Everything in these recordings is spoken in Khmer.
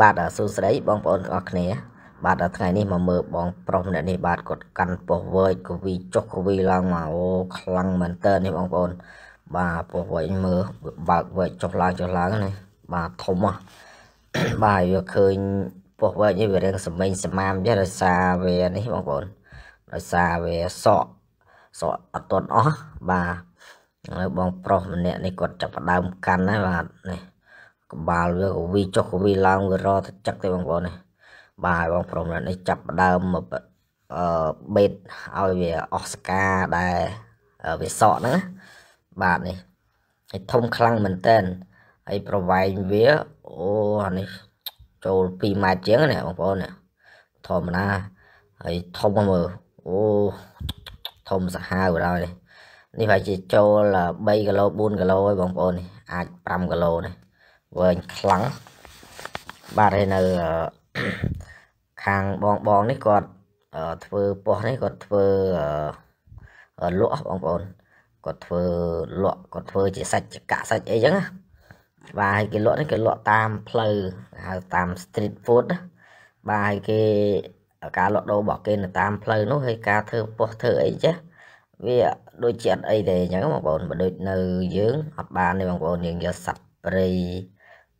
បាទសួស្តីបងប្អូនទាំងអស់គ្នាបាទថ្ងៃនេះមកមើលបងប្រុសម្នាក់នេះបាទគាត់កាន់ប៉ុសវើចកវីចុះកវីឡើងមកអូខ្លាំងមែនតើនេះបងប្អូន បាទប៉ុសវើចមើលបើកវើចចុះឡើងចុះឡើងណាបាទធំហ៎បាទវាឃើញប៉ុសវើចនេះវារៀងសម្លេងស្មាមចេះដោយសារវានេះបងប្អូនដោយសារវាសក់សក់អត់ទាន់អស់បាទហើយបងប្រុសម្នាក់នេះគាត់ចាប់ដើមកាន់ណាបាទនេះកំបាលវាក៏វាចុះក៏វាឡើងវារទៅចឹកទេបងប្អូនណាបាទបងប្រុសនេះចាប់ដើមអឺបេតឲ្យវាអស់ស្កាដែរវាសក់ហ្នឹងបាទនេះហើយធំខ្លាំងមែនតើហើយប្រវែងវាអូអានេះចូល2ម៉ែត្រជាងណាបងប្អូនណាធម្មតាហើយធំមើលអូធំសាហាវបណ្ដោយនេះនេះប្រហែលជាចូល3គីឡូ4គីឡូហើយបងប្អូននេះអាច5គីឡូនេះវែងខ្លាំងបាទហើយនៅខាងបងបងនេះគាត់ធ្វើប៉ុស្នេះគាត់ធ្វើលក់បងប្អូនគាត់ធ្វើលក់គាត់ធ្វើជាសាច់ចកសាច់អីចឹងណាបាទហើយគេលក់នេះគេលក់តាមផ្លូវហៅតាម street food ណាបាទហើយគេការលក់ដូររបស់គេនៅតាមផ្លូវនោះហើយការធ្វើប៉ុស្ធ្វើអីចេះវាដូចជាអត់អីទេអញ្ចឹងបងប្អូនបើដូចនៅយើងអត់បានទេបងប្អូនយើងយកសັບព្រៃ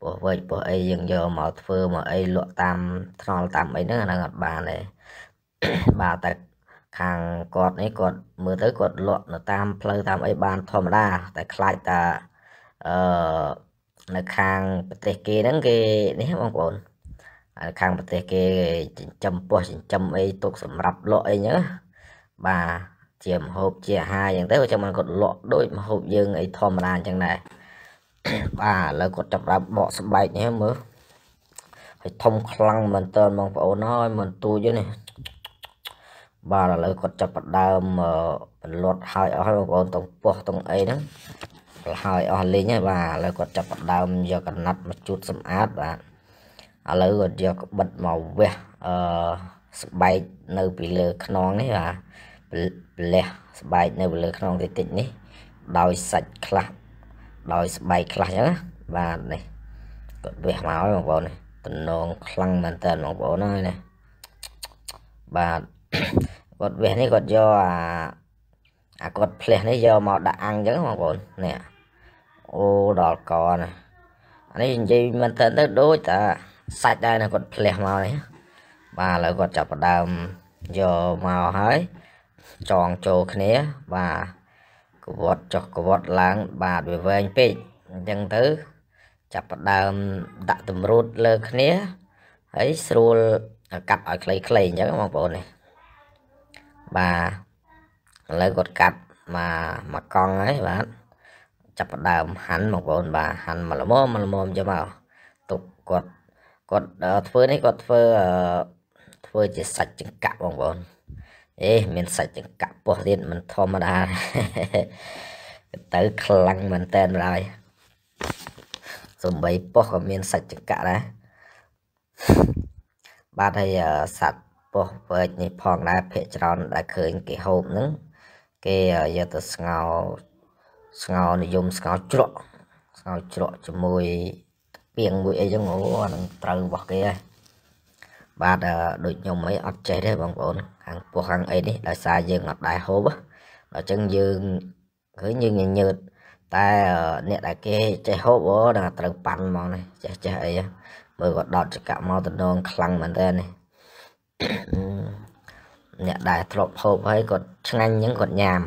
ពោះវែកពោះអីយើងយកមកធ្វើមកអីលក់តាមថ្នល់តាមអីហ្នឹងអាហ្នឹងអត់បានទេបាទតែខាងគាត់នេះគាត់មើលទៅគាត់លក់នៅតាមផ្លូវតាមអីបានធម្មតា តែខ្លាចតាអឺនៅខាងប្រទេសគេហ្នឹងគេនេះបងប្អូននៅខាងប្រទេសគេចិញ្ចឹមពោះចិញ្ចឹមអីទុកសម្រាប់លក់អីហ្នឹងបាទជាមហូបជាអាហារអញ្ចឹងទៅចាំមិនគាត់លក់ដូចម្ហូបយើងអីធម្មតាអញ្ចឹងដែរបាទឥឡូវគាត់ចាប់ដើមបកស្បែកនេះមើលហើយធំខ្លាំងមែនតើបងប្អូនហើយមិនទូចនេះបាទឥឡូវគាត់ចាប់ផ្ដើមបន្លត់ហើយអស់ហើយបងប្អូនទាំងពោះទាំងអីហ្នឹងហើយអស់លេងហើយបាទឥឡូវគាត់ចាប់ផ្ដើមយកកណាត់មកជូតសម្អាតបាទឥឡូវគាត់យកក្បិតមកវះអឺស្បែកនៅពីលើខ្នងនេះបាទប្លះស្បែកនៅពីលើខ្នងតិចតិចនេះដោយសាច់ខ្លះដោយស្បែកខ្លះចឹងណាបាទនេះគាត់វះមកហើយបងប្អូននេះតំណងខ្លាំងមែនតើបងប្អូនហើយណាបាទគាត់វះនេះគាត់យកអាអាគាត់ផ្លះ នេះយកមកដាក់អាំងចឹងបងប្អូននេះអូដល់កណាអានេះនិយាយមែនតើទៅដូចតាសាច់ដែរណាគាត់ផ្លះមកនេះបាទឥឡូវគាត់ចាប់ផ្ដើមយកមកហើយ ចងចូលគ្នាបាទក្បត់ចុះក្បត់ឡើង បាទវាវែងពេកអញ្ចឹងទៅចាប់ផ្ដើមដាក់តម្រូតលើគ្នាហើយស្រួលកាត់ឲ្យខ្លីៗអញ្ចឹងបងប្អូននេះបាទឥឡូវគាត់កាត់មកមកកង់ហើយបាទចាប់ផ្ដើមហាន់បងប្អូនបាទហាន់មកល្មមមកល្មមចាំមកទុកគាត់គាត់ធ្វើនេះគាត់ធ្វើធ្វើជាសាច់ចង្កាក់បងប្អូនអេមានសាច់ចង្កាក់ពោះទៀតមិនធម្មតាទៅខ្លាំងមែនតើឡើយសំបីពោះក៏មានសាច់ចង្កាក់ដែរបាទហើយសัตว์ពោះវែកនេះផងដែរភាកច្រើនដែលឃើញគេហូបហ្នឹង គេយកទៅស្ងោស្ងោនិយមស្ងោជ្រក់ ស្ងោជ្រក់ជាមួយពាងមួយអីចឹងអូអានឹងត្រូវរបស់គេហើយបាទដូចខ្ញុំអីអត់ចេះទេបងប្អូនខាងពោះខាងអីនេះដោយសារយើងអត់ដែរហូបដល់ចឹងយើងឃើញយើងញញើតតែអ្នកដែលគេចេះហូបអូដល់ត្រូវប៉ាន់ហ្មងនេះចេះចេះអីមើលគាត់ដោតចកមកតំណងខ្លាំងមែនតើនេះអ្នកដែលធ្លាប់ហូបហើយគាត់ឆ្ងាញ់អញ្ចឹងគាត់ញ៉ាំ